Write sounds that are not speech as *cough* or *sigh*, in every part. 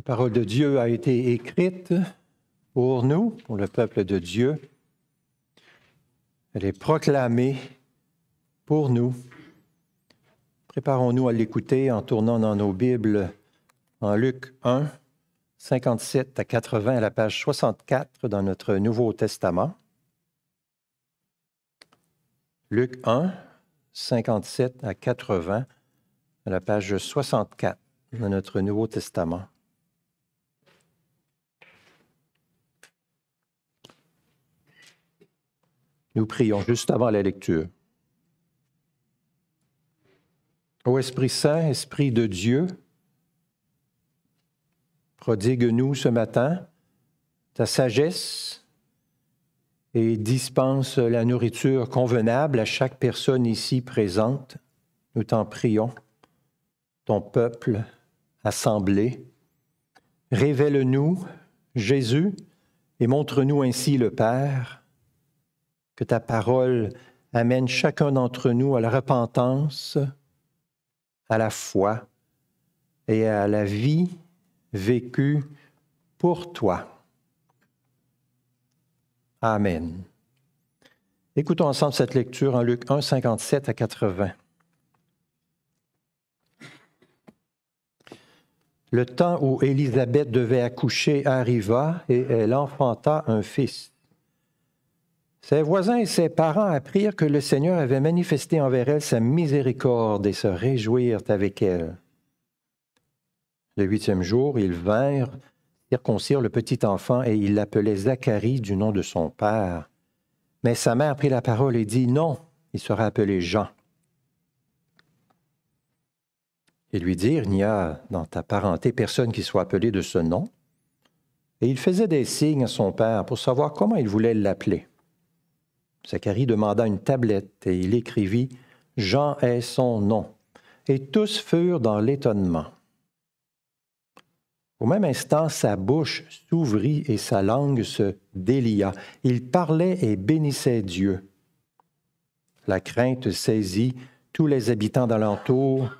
La parole de Dieu a été écrite pour nous, pour le peuple de Dieu. Elle est proclamée pour nous. Préparons-nous à l'écouter en tournant dans nos Bibles en Luc 1, 57 à 80 à la page 64 dans notre Nouveau Testament. Luc 1, 57 à 80 à la page 64 dans notre Nouveau Testament. Nous prions juste avant la lecture. Ô Esprit Saint, Esprit de Dieu, prodigue-nous ce matin ta sagesse et dispense la nourriture convenable à chaque personne ici présente. Nous t'en prions, ton peuple assemblé. Révèle-nous Jésus et montre-nous ainsi le Père que ta parole amène chacun d'entre nous à la repentance, à la foi et à la vie vécue pour toi. Amen. Écoutons ensemble cette lecture en Luc 1, 57 à 80. Le temps où Élisabeth devait accoucher arriva et elle enfanta un fils. Ses voisins et ses parents apprirent que le Seigneur avait manifesté envers elle sa miséricorde et se réjouirent avec elle. Le huitième jour, ils vinrent circoncire le petit enfant et ils l'appelaient Zacharie du nom de son père. Mais sa mère prit la parole et dit, Non, il sera appelé Jean. Et lui dirent, Il n'y a dans ta parenté personne qui soit appelé de ce nom. Et il faisait des signes à son père pour savoir comment il voulait l'appeler. Zacharie demanda une tablette et il écrivit Jean est son nom. Et tous furent dans l'étonnement. Au même instant, sa bouche s'ouvrit et sa langue se délia. Il parlait et bénissait Dieu. La crainte saisit tous les habitants d'alentour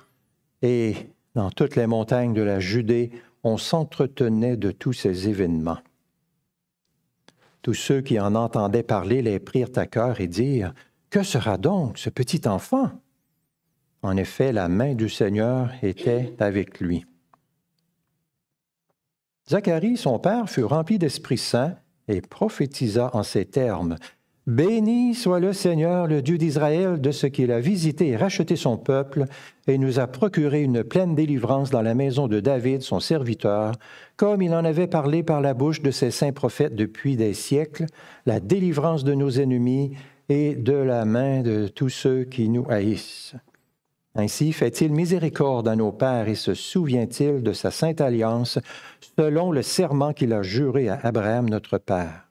et dans toutes les montagnes de la Judée, on s'entretenait de tous ces événements. Tous ceux qui en entendaient parler les prirent à cœur et dirent, Que sera donc ce petit enfant En effet, la main du Seigneur était avec lui. Zacharie, son père, fut rempli d'Esprit Saint et prophétisa en ces termes. Béni soit le Seigneur, le Dieu d'Israël, de ce qu'il a visité et racheté son peuple, et nous a procuré une pleine délivrance dans la maison de David, son serviteur, comme il en avait parlé par la bouche de ses saints prophètes depuis des siècles, la délivrance de nos ennemis et de la main de tous ceux qui nous haïssent. Ainsi fait-il miséricorde à nos pères et se souvient-il de sa sainte alliance, selon le serment qu'il a juré à Abraham notre Père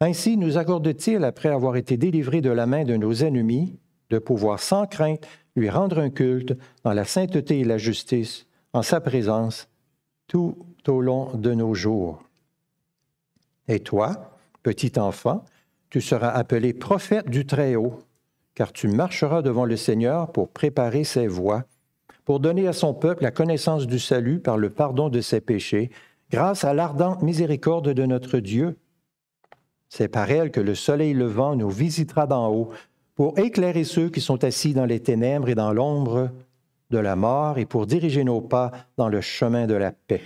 ainsi nous accorde-t-il, après avoir été délivré de la main de nos ennemis, de pouvoir sans crainte lui rendre un culte dans la sainteté et la justice, en sa présence, tout au long de nos jours. Et toi, petit enfant, tu seras appelé prophète du Très-Haut, car tu marcheras devant le Seigneur pour préparer ses voies, pour donner à son peuple la connaissance du salut par le pardon de ses péchés, grâce à l'ardente miséricorde de notre Dieu c'est par elle que le soleil levant nous visitera d'en haut pour éclairer ceux qui sont assis dans les ténèbres et dans l'ombre de la mort et pour diriger nos pas dans le chemin de la paix.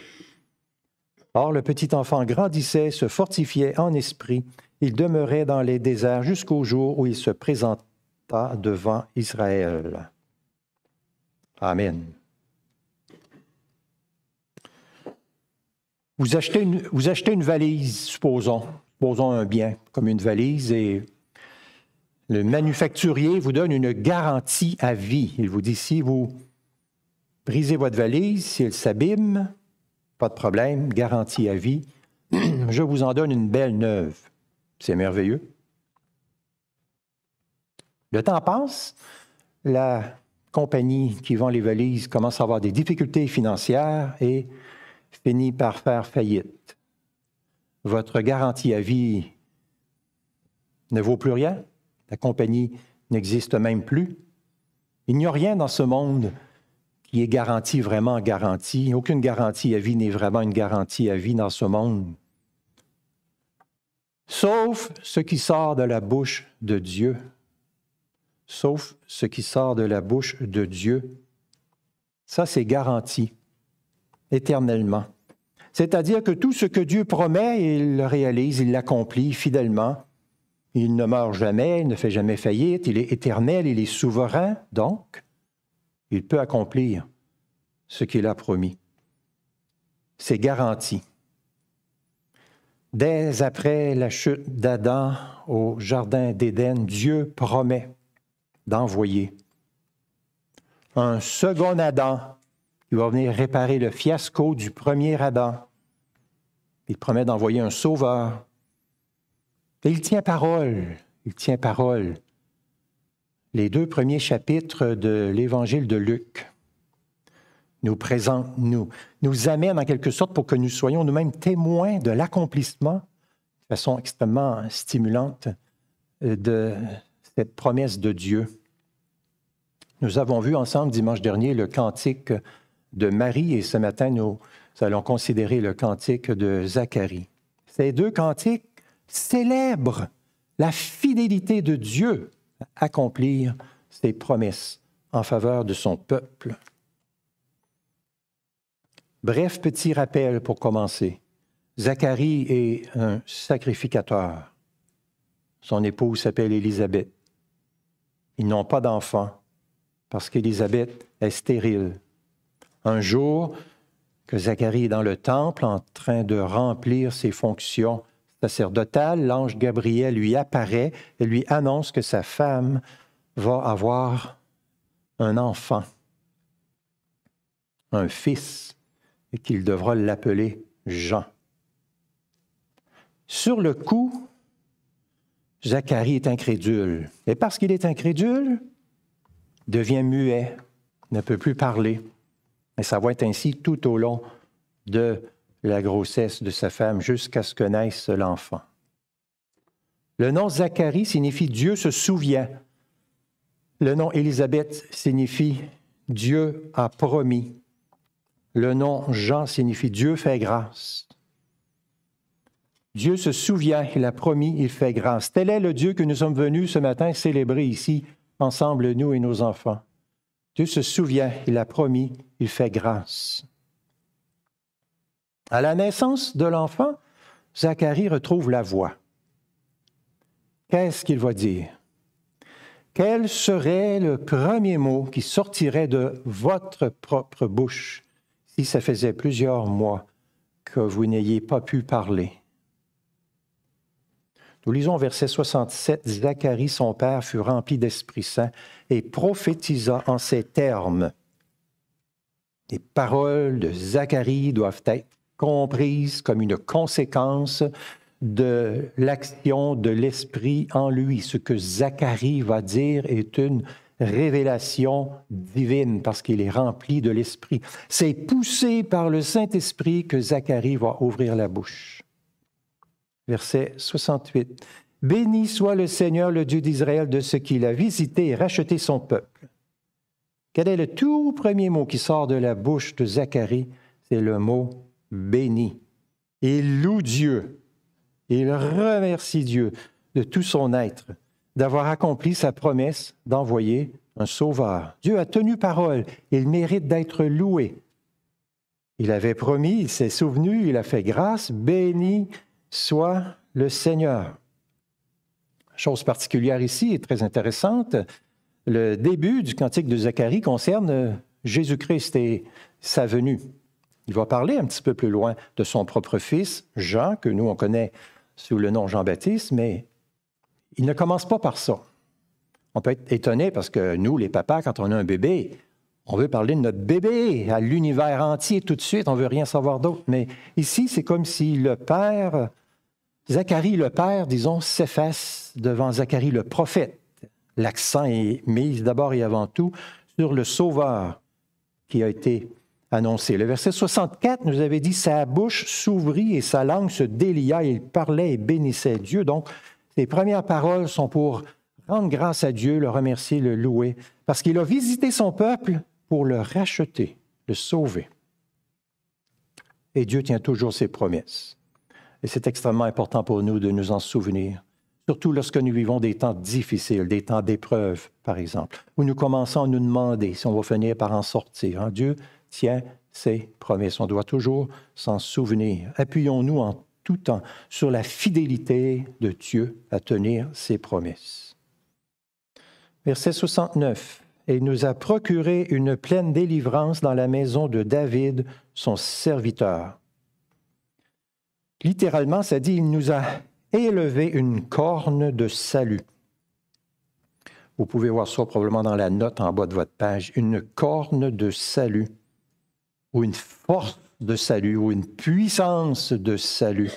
Or le petit enfant grandissait, se fortifiait en esprit, il demeurait dans les déserts jusqu'au jour où il se présenta devant Israël. Amen. Vous achetez une, vous achetez une valise, supposons, posons un bien, comme une valise, et le manufacturier vous donne une garantie à vie. Il vous dit si vous brisez votre valise, si elle s'abîme, pas de problème, garantie à vie, *clears throat* je vous en donne une belle neuve. C'est merveilleux. Le temps passe, la compagnie qui vend les valises commence à avoir des difficultés financières et finit par faire faillite votre garantie à vie ne vaut plus rien, la compagnie n'existe même plus. Il n'y a rien dans ce monde qui est garanti vraiment garanti. Aucune garantie à vie n'est vraiment une garantie à vie dans ce monde. Sauf ce qui sort de la bouche de Dieu. Sauf ce qui sort de la bouche de Dieu. Ça, c'est garanti éternellement. C'est-à-dire que tout ce que Dieu promet, il le réalise, il l'accomplit fidèlement. Il ne meurt jamais, il ne fait jamais faillite, il est éternel, il est souverain, donc il peut accomplir ce qu'il a promis. C'est garanti. Dès après la chute d'Adam au Jardin d'Éden, Dieu promet d'envoyer un second Adam il va venir réparer le fiasco du premier Adam. Il promet d'envoyer un sauveur. Et il tient parole. Il tient parole. Les deux premiers chapitres de l'Évangile de Luc nous présentent, nous, nous amènent en quelque sorte pour que nous soyons nous-mêmes témoins de l'accomplissement, de façon extrêmement stimulante, euh, de cette promesse de Dieu. Nous avons vu ensemble dimanche dernier le cantique de Marie et ce matin, nous allons considérer le cantique de Zacharie. Ces deux cantiques célèbrent la fidélité de Dieu à accomplir ses promesses en faveur de son peuple. Bref petit rappel pour commencer. Zacharie est un sacrificateur. Son épouse s'appelle Élisabeth. Ils n'ont pas d'enfants parce qu'Élisabeth est stérile un jour que Zacharie est dans le temple en train de remplir ses fonctions sacerdotales, l'ange Gabriel lui apparaît et lui annonce que sa femme va avoir un enfant, un fils, et qu'il devra l'appeler Jean. Sur le coup, Zacharie est incrédule. Et parce qu'il est incrédule, devient muet, ne peut plus parler. Mais ça va être ainsi tout au long de la grossesse de sa femme jusqu'à ce que naisse l'enfant. Le nom Zacharie signifie Dieu se souvient. Le nom Élisabeth signifie Dieu a promis. Le nom Jean signifie Dieu fait grâce. Dieu se souvient, il a promis, il fait grâce. Tel est le Dieu que nous sommes venus ce matin célébrer ici, ensemble, nous et nos enfants. Dieu se souvient, il a promis, il fait grâce. À la naissance de l'enfant, Zacharie retrouve la voix. Qu'est-ce qu'il va dire? Quel serait le premier mot qui sortirait de votre propre bouche si ça faisait plusieurs mois que vous n'ayez pas pu parler? Nous lisons verset 67, Zacharie, son père, fut rempli d'Esprit Saint et prophétisa en ces termes. Les paroles de Zacharie doivent être comprises comme une conséquence de l'action de l'Esprit en lui. Ce que Zacharie va dire est une révélation divine parce qu'il est rempli de l'Esprit. C'est poussé par le Saint-Esprit que Zacharie va ouvrir la bouche verset 68. Béni soit le Seigneur, le Dieu d'Israël, de ce qu'il a visité et racheté son peuple. Quel est le tout premier mot qui sort de la bouche de Zacharie C'est le mot béni. Il loue Dieu. Il remercie Dieu de tout son être d'avoir accompli sa promesse d'envoyer un sauveur. Dieu a tenu parole. Il mérite d'être loué. Il avait promis, il s'est souvenu, il a fait grâce. Béni soit le Seigneur. Chose particulière ici et très intéressante, le début du cantique de Zacharie concerne Jésus-Christ et sa venue. Il va parler un petit peu plus loin de son propre fils, Jean, que nous on connaît sous le nom Jean-Baptiste, mais il ne commence pas par ça. On peut être étonné parce que nous, les papas, quand on a un bébé, on veut parler de notre bébé à l'univers entier tout de suite, on veut rien savoir d'autre. Mais ici, c'est comme si le Père Zacharie le père, disons, s'efface devant Zacharie le prophète. L'accent est mis d'abord et avant tout sur le Sauveur qui a été annoncé. Le verset 64 nous avait dit, sa bouche s'ouvrit et sa langue se délia, il parlait et bénissait Dieu. Donc, les premières paroles sont pour rendre grâce à Dieu, le remercier, le louer, parce qu'il a visité son peuple pour le racheter, le sauver. Et Dieu tient toujours ses promesses. Et c'est extrêmement important pour nous de nous en souvenir, surtout lorsque nous vivons des temps difficiles, des temps d'épreuves, par exemple, où nous commençons à nous demander si on va finir par en sortir. Hein. Dieu tient ses promesses. On doit toujours s'en souvenir. Appuyons-nous en tout temps sur la fidélité de Dieu à tenir ses promesses. Verset 69. Et il nous a procuré une pleine délivrance dans la maison de David, son serviteur Littéralement, ça dit, il nous a élevé une corne de salut. Vous pouvez voir ça probablement dans la note en bas de votre page. Une corne de salut, ou une force de salut, ou une puissance de salut.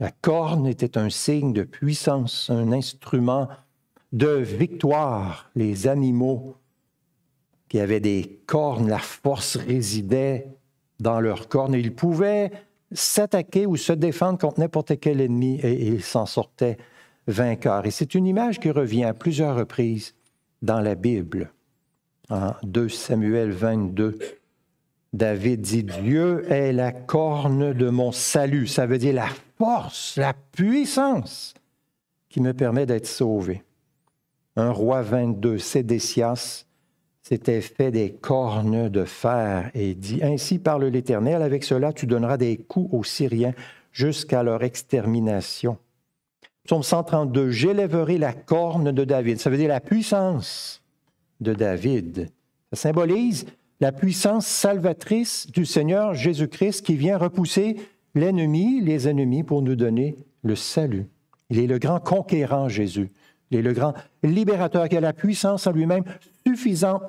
La corne était un signe de puissance, un instrument de victoire. Les animaux qui avaient des cornes, la force résidait dans leurs cornes et ils pouvaient s'attaquer ou se défendre contre n'importe quel ennemi et, il s'en sortait vainqueur. Et c'est une image qui revient à plusieurs reprises dans la Bible. En 2 Samuel 22, David dit, Dieu est la corne de mon salut. Ça veut dire la force, la puissance qui me permet d'être sauvé. Un roi 22, Sédécias « C'était fait des cornes de fer et dit Ainsi parle l'Éternel, avec cela tu donneras des coups aux Syriens jusqu'à leur extermination. Psaume 132, J'élèverai la corne de David. Ça veut dire la puissance de David. Ça symbolise la puissance salvatrice du Seigneur Jésus-Christ qui vient repousser l'ennemi, les ennemis pour nous donner le salut. Il est le grand conquérant Jésus. Il est le grand libérateur qui a la puissance en lui-même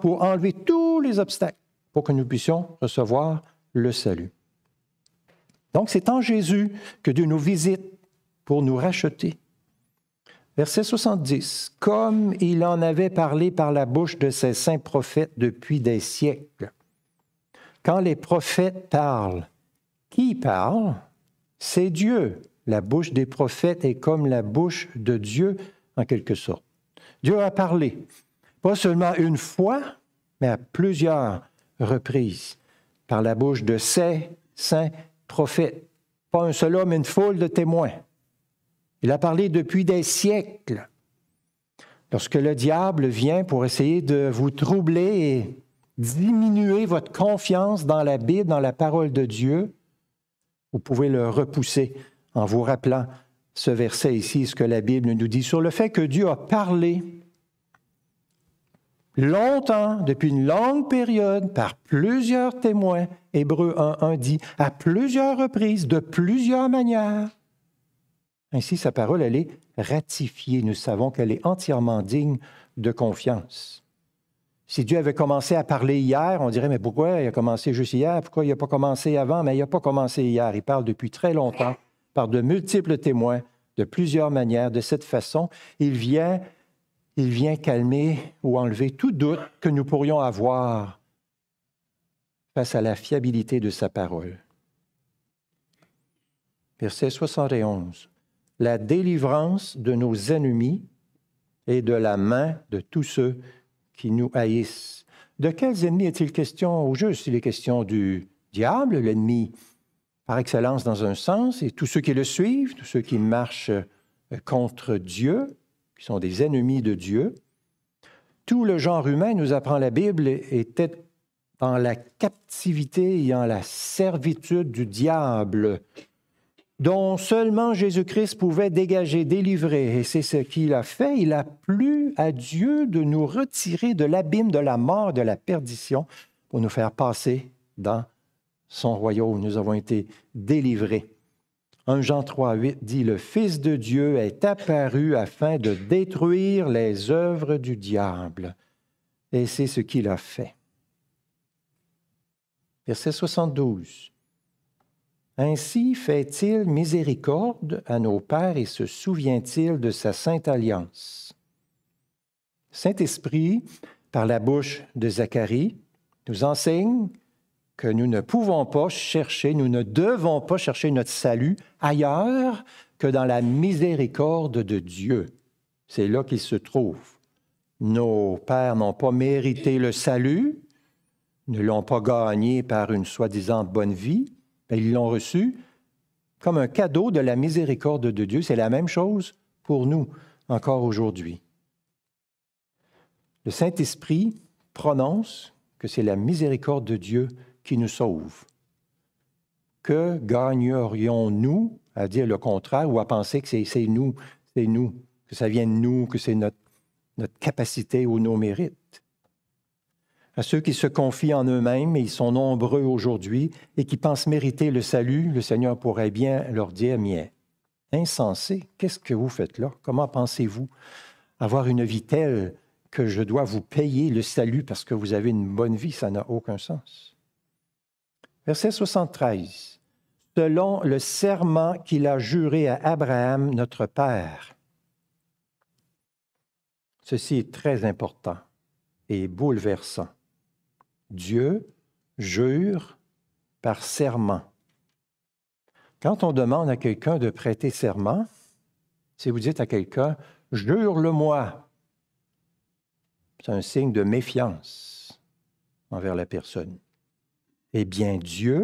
pour enlever tous les obstacles pour que nous puissions recevoir le salut. Donc c'est en Jésus que Dieu nous visite pour nous racheter. Verset 70. Comme il en avait parlé par la bouche de ses saints prophètes depuis des siècles. Quand les prophètes parlent, qui parle C'est Dieu. La bouche des prophètes est comme la bouche de Dieu, en quelque sorte. Dieu a parlé pas seulement une fois, mais à plusieurs reprises, par la bouche de ces saints prophètes. Pas un seul homme, une foule de témoins. Il a parlé depuis des siècles. Lorsque le diable vient pour essayer de vous troubler et diminuer votre confiance dans la Bible, dans la parole de Dieu, vous pouvez le repousser en vous rappelant ce verset ici, ce que la Bible nous dit sur le fait que Dieu a parlé longtemps, depuis une longue période, par plusieurs témoins. Hébreux Hébreu 1.1 dit à plusieurs reprises, de plusieurs manières. Ainsi, sa parole, elle est ratifiée. Nous savons qu'elle est entièrement digne de confiance. Si Dieu avait commencé à parler hier, on dirait, mais pourquoi il a commencé juste hier? Pourquoi il n'a pas commencé avant? Mais il n'a pas commencé hier. Il parle depuis très longtemps, par de multiples témoins, de plusieurs manières, de cette façon. Il vient il vient calmer ou enlever tout doute que nous pourrions avoir face à la fiabilité de sa parole. Verset 71. La délivrance de nos ennemis et de la main de tous ceux qui nous haïssent. De quels ennemis est-il question au juste? Il est question du diable, l'ennemi par excellence dans un sens, et tous ceux qui le suivent, tous ceux qui marchent contre Dieu qui sont des ennemis de Dieu. Tout le genre humain, nous apprend la Bible, était dans la captivité et en la servitude du diable, dont seulement Jésus-Christ pouvait dégager, délivrer. Et c'est ce qu'il a fait. Il a plu à Dieu de nous retirer de l'abîme de la mort, de la perdition, pour nous faire passer dans son royaume. Nous avons été délivrés. 1 Jean 3, 8 dit, Le Fils de Dieu est apparu afin de détruire les œuvres du diable. Et c'est ce qu'il a fait. Verset 72. Ainsi fait-il miséricorde à nos pères et se souvient-il de sa sainte alliance. Saint-Esprit, par la bouche de Zacharie, nous enseigne que nous ne pouvons pas chercher, nous ne devons pas chercher notre salut ailleurs que dans la miséricorde de Dieu. C'est là qu'il se trouve. Nos pères n'ont pas mérité le salut, ne l'ont pas gagné par une soi-disant bonne vie, ils l'ont reçu comme un cadeau de la miséricorde de Dieu. C'est la même chose pour nous encore aujourd'hui. Le Saint-Esprit prononce que c'est la miséricorde de Dieu qui nous sauve. Que gagnerions-nous à dire le contraire ou à penser que c'est nous, c'est nous, que ça vient de nous, que c'est notre, notre capacité ou nos mérites? à ceux qui se confient en eux-mêmes, et ils sont nombreux aujourd'hui, et qui pensent mériter le salut, le Seigneur pourrait bien leur dire, mais insensé, qu'est-ce que vous faites là? Comment pensez-vous avoir une vie telle que je dois vous payer le salut parce que vous avez une bonne vie? Ça n'a aucun sens. Verset 73. Selon le serment qu'il a juré à Abraham, notre Père. Ceci est très important et bouleversant. Dieu jure par serment. Quand on demande à quelqu'un de prêter serment, si vous dites à quelqu'un, jure-le-moi, c'est un signe de méfiance envers la personne. Eh bien, Dieu,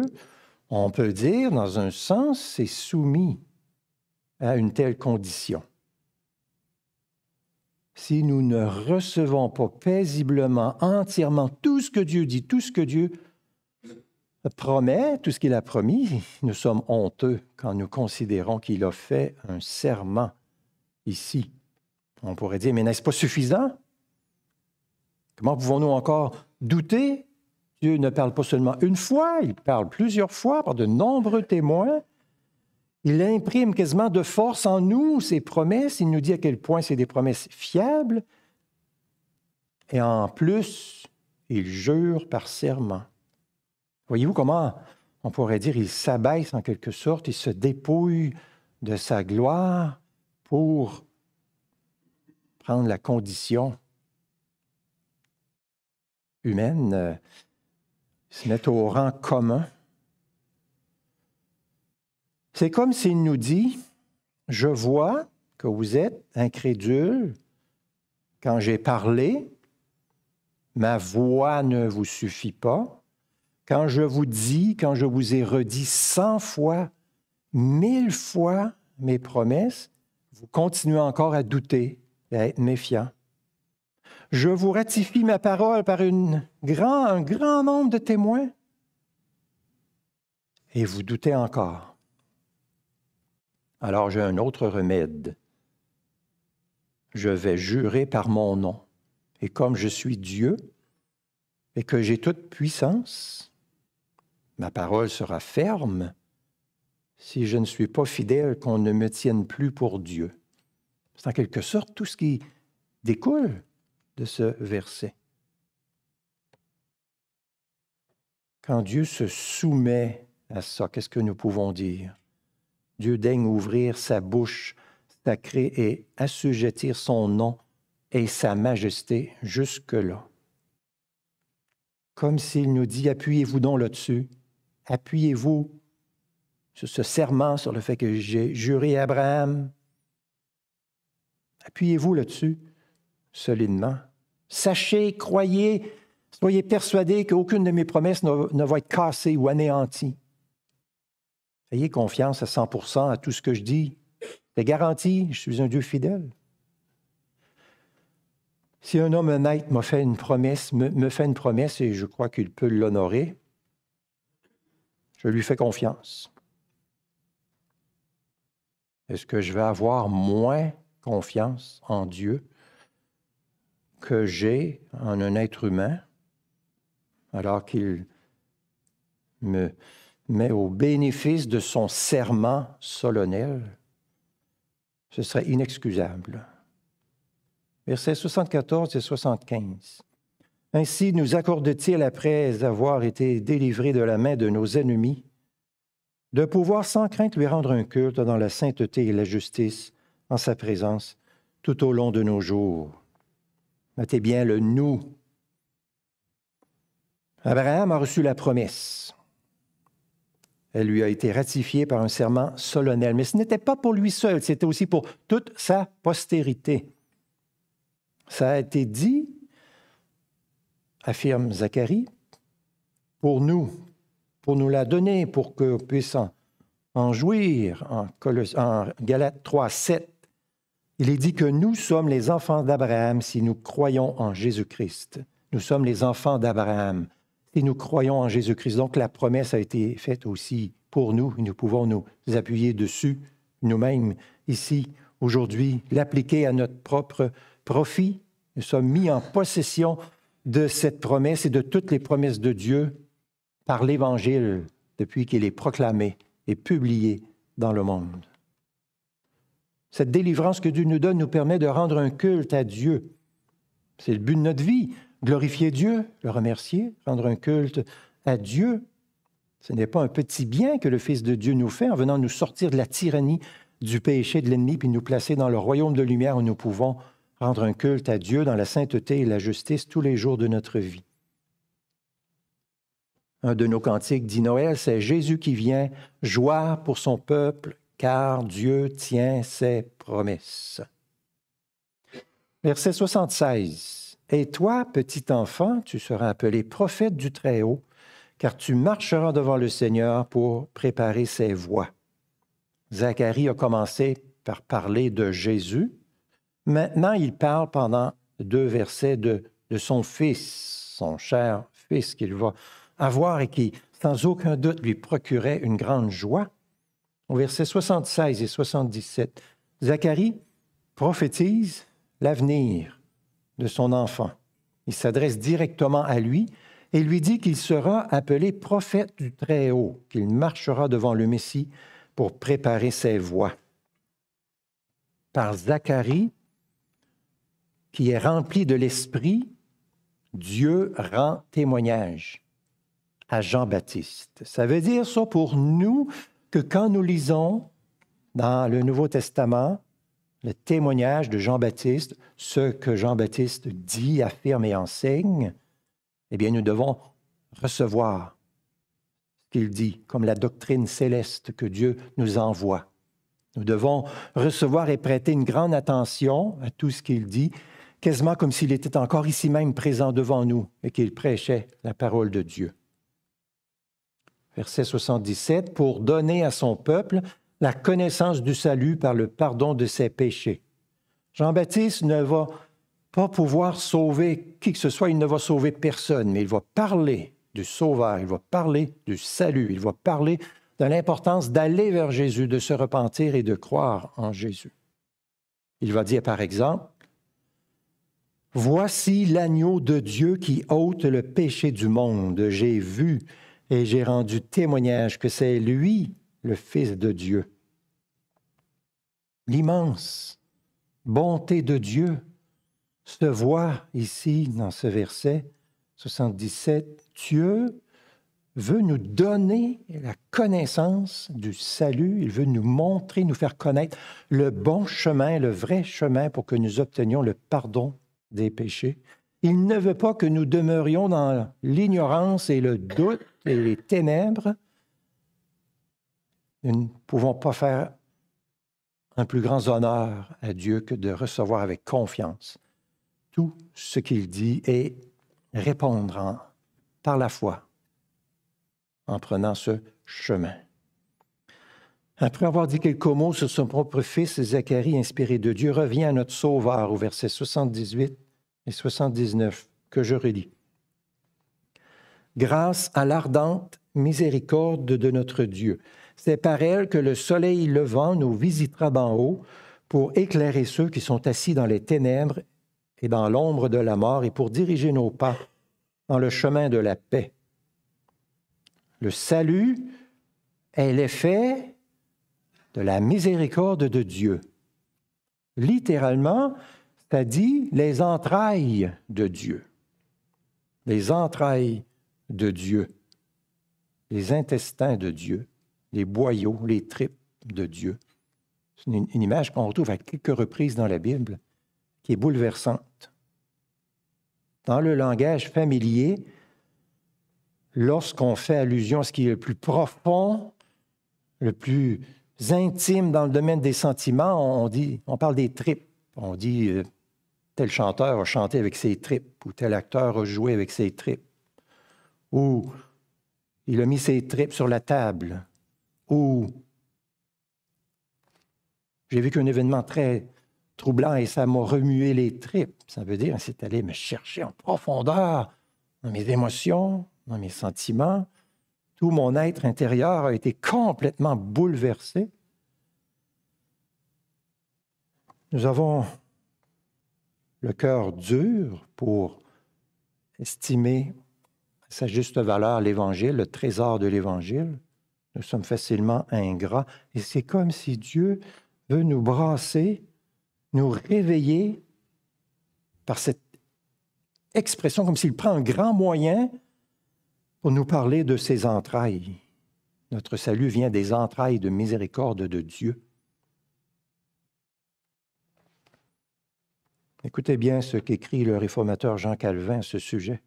on peut dire, dans un sens, c'est soumis à une telle condition. Si nous ne recevons pas paisiblement, entièrement tout ce que Dieu dit, tout ce que Dieu promet, tout ce qu'il a promis, nous sommes honteux quand nous considérons qu'il a fait un serment ici. On pourrait dire, mais n'est-ce pas suffisant? Comment pouvons-nous encore douter Dieu ne parle pas seulement une fois, il parle plusieurs fois par de nombreux témoins. Il imprime quasiment de force en nous ses promesses. Il nous dit à quel point c'est des promesses fiables. Et en plus, il jure par serment. Voyez-vous comment on pourrait dire il s'abaisse en quelque sorte, il se dépouille de sa gloire pour prendre la condition humaine. Euh, se mettre au rang commun. C'est comme s'il nous dit, je vois que vous êtes incrédule quand j'ai parlé, ma voix ne vous suffit pas. Quand je vous dis, quand je vous ai redit cent fois, mille fois mes promesses, vous continuez encore à douter et à être méfiant. Je vous ratifie ma parole par une grand, un grand nombre de témoins. Et vous doutez encore. Alors j'ai un autre remède. Je vais jurer par mon nom. Et comme je suis Dieu et que j'ai toute puissance, ma parole sera ferme si je ne suis pas fidèle qu'on ne me tienne plus pour Dieu. C'est en quelque sorte tout ce qui découle de ce verset. Quand Dieu se soumet à ça, qu'est-ce que nous pouvons dire? Dieu daigne ouvrir sa bouche sacrée et assujettir son nom et sa majesté jusque-là. Comme s'il nous dit, appuyez-vous donc là-dessus, appuyez-vous sur ce serment, sur le fait que j'ai juré Abraham, appuyez-vous là-dessus solidement. Sachez, croyez, soyez persuadés qu'aucune de mes promesses ne, va être cassée ou anéantie. Ayez confiance à 100 à tout ce que je dis. C'est garanti, je suis un Dieu fidèle. Si un homme honnête m'a fait une promesse, me fait une promesse et je crois qu'il peut l'honorer, je lui fais confiance. Est-ce que je vais avoir moins confiance en Dieu que j'ai en un être humain, alors qu'il me met au bénéfice de son serment solennel, ce serait inexcusable. Versets 74 et 75. Ainsi nous accorde-t-il, après avoir été délivrés de la main de nos ennemis, de pouvoir sans crainte lui rendre un culte dans la sainteté et la justice en sa présence tout au long de nos jours. Notez bien le nous. Abraham a reçu la promesse. Elle lui a été ratifiée par un serment solennel. Mais ce n'était pas pour lui seul, c'était aussi pour toute sa postérité. Ça a été dit, affirme Zacharie, pour nous, pour nous la donner, pour qu'on puisse en, jouir. En, en 3.7. 3, 7, il est dit que nous sommes les enfants d'Abraham si nous croyons en Jésus-Christ. Nous sommes les enfants d'Abraham si nous croyons en Jésus-Christ. Donc la promesse a été faite aussi pour nous. Nous pouvons nous appuyer dessus nous-mêmes ici, aujourd'hui, l'appliquer à notre propre profit. Nous sommes mis en possession de cette promesse et de toutes les promesses de Dieu par l'Évangile depuis qu'il est proclamé et publié dans le monde. Cette délivrance que Dieu nous donne nous permet de rendre un culte à Dieu. C'est le but de notre vie, glorifier Dieu, le remercier, rendre un culte à Dieu. Ce n'est pas un petit bien que le Fils de Dieu nous fait en venant nous sortir de la tyrannie du péché de l'ennemi puis nous placer dans le royaume de lumière où nous pouvons rendre un culte à Dieu dans la sainteté et la justice tous les jours de notre vie. Un de nos cantiques dit Noël, c'est Jésus qui vient, joie pour son peuple, car Dieu tient ses promesses. Verset 76. Et toi, petit enfant, tu seras appelé prophète du Très-Haut, car tu marcheras devant le Seigneur pour préparer ses voies. Zacharie a commencé par parler de Jésus. Maintenant, il parle pendant deux versets de, son fils, son cher fils qu'il va avoir et qui, sans aucun doute, lui procurait une grande joie au verset 76 et 77, Zacharie prophétise l'avenir de son enfant. Il s'adresse directement à lui et lui dit qu'il sera appelé prophète du Très-Haut, qu'il marchera devant le Messie pour préparer ses voies. Par Zacharie, qui est rempli de l'Esprit, Dieu rend témoignage à Jean-Baptiste. Ça veut dire ça pour nous, que quand nous lisons dans le Nouveau Testament le témoignage de Jean-Baptiste, ce que Jean-Baptiste dit, affirme et enseigne, eh bien, nous devons recevoir ce qu'il dit comme la doctrine céleste que Dieu nous envoie. Nous devons recevoir et prêter une grande attention à tout ce qu'il dit, quasiment comme s'il était encore ici même présent devant nous et qu'il prêchait la parole de Dieu verset 77, pour donner à son peuple la connaissance du salut par le pardon de ses péchés. Jean-Baptiste ne va pas pouvoir sauver qui que ce soit, il ne va sauver personne, mais il va parler du sauveur, il va parler du salut, il va parler de l'importance d'aller vers Jésus, de se repentir et de croire en Jésus. Il va dire par exemple, Voici l'agneau de Dieu qui ôte le péché du monde. J'ai vu et j'ai rendu témoignage que c'est lui le Fils de Dieu. L'immense bonté de Dieu se voit ici dans ce verset 77. Dieu veut nous donner la connaissance du salut, il veut nous montrer, nous faire connaître le bon chemin, le vrai chemin pour que nous obtenions le pardon des péchés. Il ne veut pas que nous demeurions dans l'ignorance et le doute les ténèbres, nous ne pouvons pas faire un plus grand honneur à Dieu que de recevoir avec confiance tout ce qu'il dit et répondre par la foi en prenant ce chemin. Après avoir dit quelques mots sur son propre fils, Zacharie, inspiré de Dieu, revient à notre Sauveur au verset 78 et 79 que je relis grâce à l'ardente miséricorde de notre Dieu. C'est par elle que le soleil levant nous visitera d'en haut pour éclairer ceux qui sont assis dans les ténèbres et dans l'ombre de la mort et pour diriger nos pas dans le chemin de la paix. Le salut est l'effet de la miséricorde de Dieu. Littéralement, c'est-à-dire les entrailles de Dieu. Les entrailles de Dieu, les intestins de Dieu, les boyaux, les tripes de Dieu. C'est une, image qu'on retrouve à quelques reprises dans la Bible, qui est bouleversante. Dans le langage familier, lorsqu'on fait allusion à ce qui est le plus profond, le plus intime dans le domaine des sentiments, on, dit, on parle des tripes. On dit euh, tel chanteur a chanté avec ses tripes ou tel acteur a joué avec ses tripes où il a mis ses tripes sur la table, ou j'ai vu qu'un événement très troublant et ça m'a remué les tripes. Ça veut dire, c'est allé me chercher en profondeur dans mes émotions, dans mes sentiments. Tout mon être intérieur a été complètement bouleversé. Nous avons le cœur dur pour estimer sa juste valeur l'Évangile, le trésor de l'Évangile. Nous sommes facilement ingrats. Et c'est comme si Dieu veut nous brasser, nous réveiller par cette expression, comme s'il prend un grand moyen pour nous parler de ses entrailles. Notre salut vient des entrailles de miséricorde de Dieu. Écoutez bien ce qu'écrit le réformateur Jean Calvin à ce sujet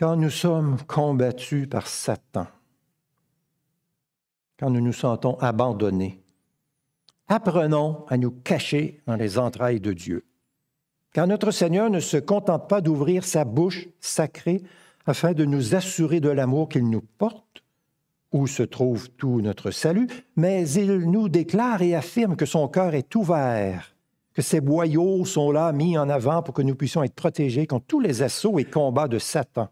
quand nous sommes combattus par Satan, quand nous nous sentons abandonnés, apprenons à nous cacher dans les entrailles de Dieu. Car notre Seigneur ne se contente pas d'ouvrir sa bouche sacrée afin de nous assurer de l'amour qu'il nous porte, où se trouve tout notre salut, mais il nous déclare et affirme que son cœur est ouvert, que ses boyaux sont là mis en avant pour que nous puissions être protégés contre tous les assauts et combats de Satan.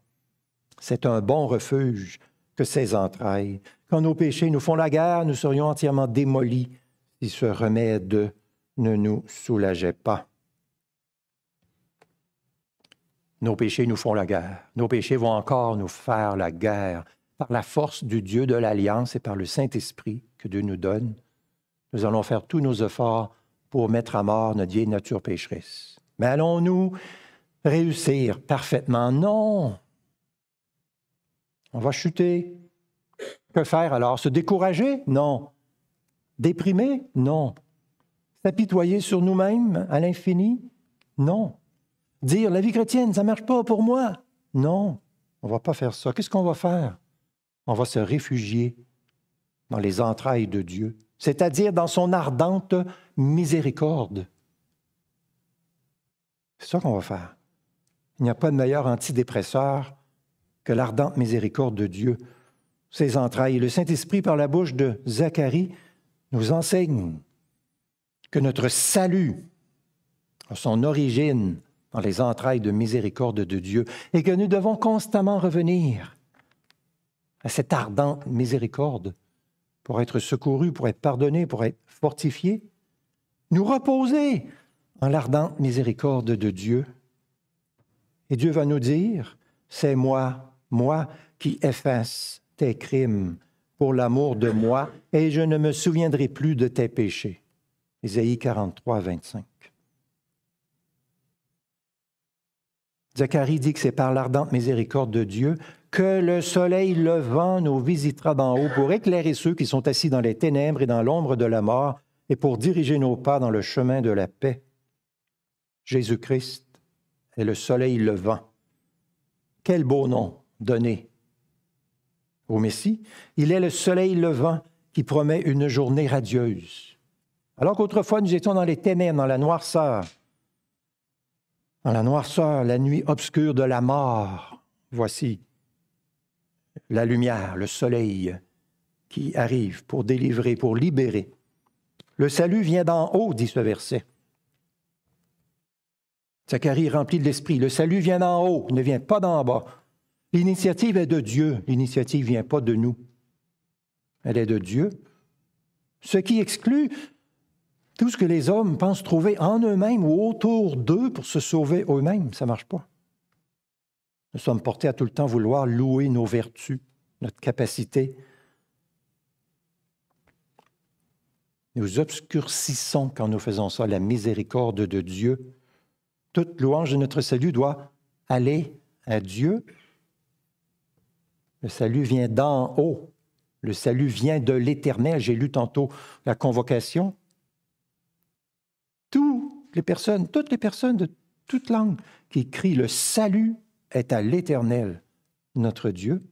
C'est un bon refuge que ces entrailles. Quand nos péchés nous font la guerre, nous serions entièrement démolis si ce remède ne nous soulageait pas. Nos péchés nous font la guerre. Nos péchés vont encore nous faire la guerre par la force du Dieu de l'Alliance et par le Saint-Esprit que Dieu nous donne. Nous allons faire tous nos efforts pour mettre à mort notre vieille nature pécheresse. Mais allons-nous réussir parfaitement? Non, on va chuter. Que faire alors Se décourager Non. Déprimer Non. S'apitoyer sur nous-mêmes à l'infini Non. Dire la vie chrétienne, ça ne marche pas pour moi Non. On ne va pas faire ça. Qu'est-ce qu'on va faire On va se réfugier dans les entrailles de Dieu, c'est-à-dire dans son ardente miséricorde. C'est ça qu'on va faire. Il n'y a pas de meilleur antidépresseur que l'ardente miséricorde de Dieu, ses entrailles le Saint-Esprit par la bouche de Zacharie nous enseigne que notre salut a son origine dans les entrailles de miséricorde de Dieu et que nous devons constamment revenir à cette ardente miséricorde pour être secourus, pour être pardonnés, pour être fortifiés, nous reposer en l'ardente miséricorde de Dieu. Et Dieu va nous dire, c'est moi moi qui efface tes crimes pour l'amour de moi, et je ne me souviendrai plus de tes péchés. Ésaïe 43, 25. Zacharie dit que c'est par l'ardente miséricorde de Dieu que le soleil levant nous visitera d'en haut pour éclairer ceux qui sont assis dans les ténèbres et dans l'ombre de la mort et pour diriger nos pas dans le chemin de la paix. Jésus-Christ est le soleil levant. Quel beau nom donné au Messie. Il est le soleil levant qui promet une journée radieuse. Alors qu'autrefois nous étions dans les ténèbres, dans la noirceur, dans la noirceur, la nuit obscure de la mort, voici la lumière, le soleil qui arrive pour délivrer, pour libérer. Le salut vient d'en haut, dit ce verset. Zacharie rempli de l'esprit. Le salut vient d'en haut, ne vient pas d'en bas. L'initiative est de Dieu. L'initiative ne vient pas de nous. Elle est de Dieu. Ce qui exclut tout ce que les hommes pensent trouver en eux-mêmes ou autour d'eux pour se sauver eux-mêmes. Ça ne marche pas. Nous sommes portés à tout le temps vouloir louer nos vertus, notre capacité. Nous obscurcissons quand nous faisons ça la miséricorde de Dieu. Toute louange de notre salut doit aller à Dieu le salut vient d'en haut. Le salut vient de l'Éternel. J'ai lu tantôt la convocation. Toutes les personnes, toutes les personnes de toute langue qui crient le salut est à l'Éternel, notre Dieu.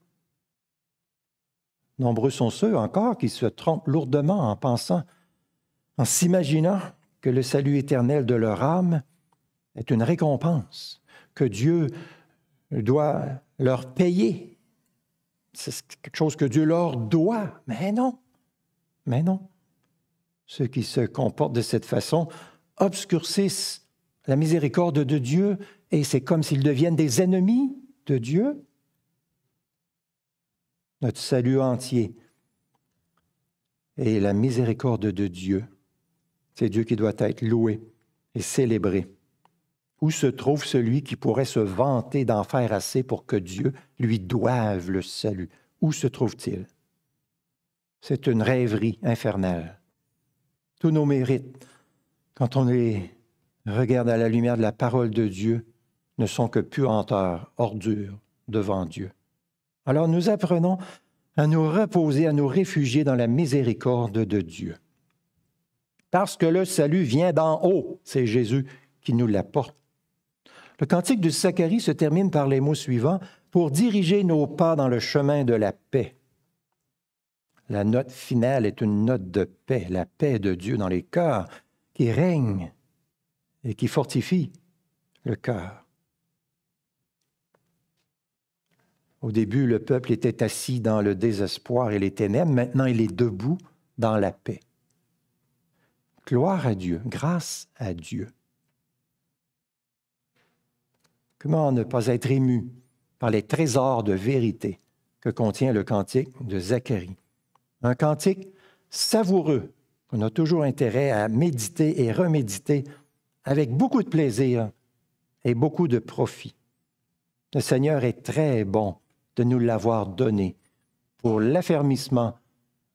Nombreux sont ceux encore qui se trompent lourdement en pensant, en s'imaginant que le salut éternel de leur âme est une récompense que Dieu doit leur payer c'est quelque chose que Dieu leur doit. Mais non, mais non. Ceux qui se comportent de cette façon obscurcissent la miséricorde de Dieu et c'est comme s'ils deviennent des ennemis de Dieu. Notre salut entier et la miséricorde de Dieu. C'est Dieu qui doit être loué et célébré où se trouve celui qui pourrait se vanter d'en faire assez pour que Dieu lui doive le salut? Où se trouve-t-il? C'est une rêverie infernale. Tous nos mérites, quand on les regarde à la lumière de la parole de Dieu, ne sont que puanteurs, ordures devant Dieu. Alors nous apprenons à nous reposer, à nous réfugier dans la miséricorde de Dieu. Parce que le salut vient d'en haut, c'est Jésus qui nous l'apporte. Le cantique du Zacharie se termine par les mots suivants pour diriger nos pas dans le chemin de la paix. La note finale est une note de paix, la paix de Dieu dans les cœurs qui règne et qui fortifie le cœur. Au début, le peuple était assis dans le désespoir et les ténèbres. Maintenant, il est debout dans la paix. Gloire à Dieu, grâce à Dieu. Comment ne pas être ému par les trésors de vérité que contient le cantique de Zacharie? Un cantique savoureux qu'on a toujours intérêt à méditer et reméditer avec beaucoup de plaisir et beaucoup de profit. Le Seigneur est très bon de nous l'avoir donné pour l'affermissement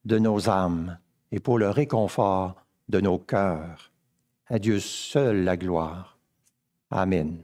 de nos âmes et pour le réconfort de nos cœurs. À Dieu seul la gloire. Amen.